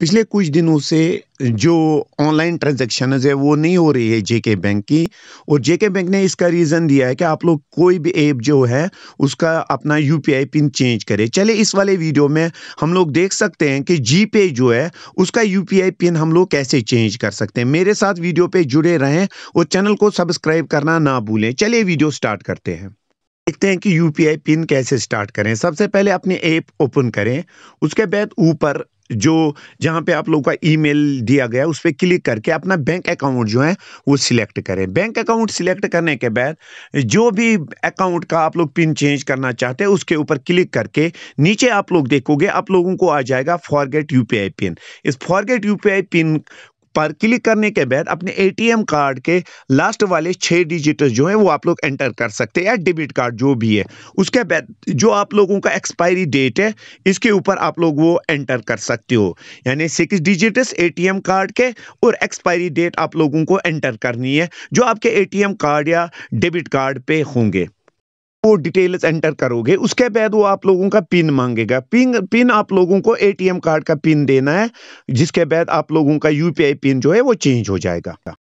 पिछले कुछ दिनों से जो ऑनलाइन ट्रांजेक्शन है वो नहीं हो रही है जेके बैंक की और जेके बैंक ने इसका रीज़न दिया है कि आप लोग कोई भी ऐप जो है उसका अपना यूपीआई पिन चेंज करें चले इस वाले वीडियो में हम लोग देख सकते हैं कि जी पे जो है उसका यूपीआई पिन हम लोग कैसे चेंज कर सकते हैं मेरे साथ वीडियो पर जुड़े रहें और चैनल को सब्सक्राइब करना ना भूलें चलिए वीडियो स्टार्ट करते हैं देखते हैं कि यू पिन कैसे स्टार्ट करें सबसे पहले अपने ऐप ओपन करें उसके बाद ऊपर जो जहाँ पे आप लोगों का ईमेल दिया गया उस पर क्लिक करके अपना बैंक अकाउंट जो है वो सिलेक्ट करें बैंक अकाउंट सिलेक्ट करने के बाद जो भी अकाउंट का आप लोग पिन चेंज करना चाहते हैं उसके ऊपर क्लिक करके नीचे आप लोग देखोगे आप लोगों को आ जाएगा फॉरगेट यूपीआई पिन इस फॉरगेट यूपीआई पिन पर क्लिक करने के बाद अपने एटीएम कार्ड के लास्ट वाले छः डिजिट जो हैं वो आप लोग एंटर कर सकते हैं या डेबिट कार्ड जो भी है उसके बाद जो आप लोगों का एक्सपायरी डेट है इसके ऊपर आप लोग वो एंटर कर सकते हो यानी सिक्स डिजिट्स ए कार्ड के और एक्सपायरी डेट आप लोगों को एंटर करनी है जो आपके ए कार्ड या डेबिट कार्ड पे होंगे वो डिटेल्स एंटर करोगे उसके बाद वो आप लोगों का पिन मांगेगा पिन पिन आप लोगों को एटीएम कार्ड का पिन देना है जिसके बाद आप लोगों का यूपीआई पिन जो है वो चेंज हो जाएगा